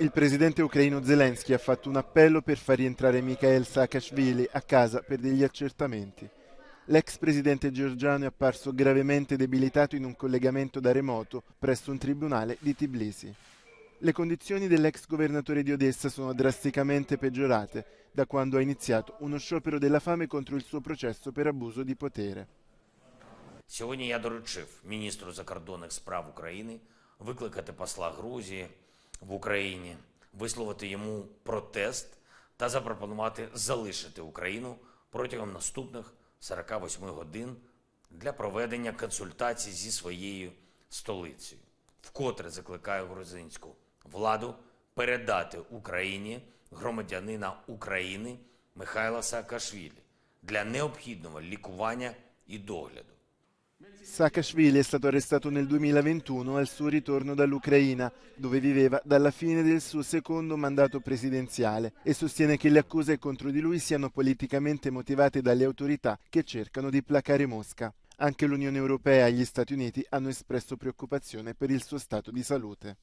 Il presidente ucraino Zelensky ha fatto un appello per far rientrare Mikhail Saakashvili a casa per degli accertamenti. L'ex presidente georgiano è apparso gravemente debilitato in un collegamento da remoto presso un tribunale di Tbilisi. Le condizioni dell'ex governatore di Odessa sono drasticamente peggiorate da quando ha iniziato uno sciopero della fame contro il suo processo per abuso di potere. Сьогодні я доручив міністру закордонних справ України викликати посла Грузії в Україні, висловити йому протест та запропонувати залишити Україну протягом наступних 48 годин для проведення консультацій зі своєю столицею. Вкотре закликаю грузинську владу передати Україні громадянина України Михайла Саакашвілі для необхідного лікування і догляду. Saakashvili è stato arrestato nel 2021 al suo ritorno dall'Ucraina, dove viveva dalla fine del suo secondo mandato presidenziale e sostiene che le accuse contro di lui siano politicamente motivate dalle autorità che cercano di placare Mosca. Anche l'Unione Europea e gli Stati Uniti hanno espresso preoccupazione per il suo stato di salute.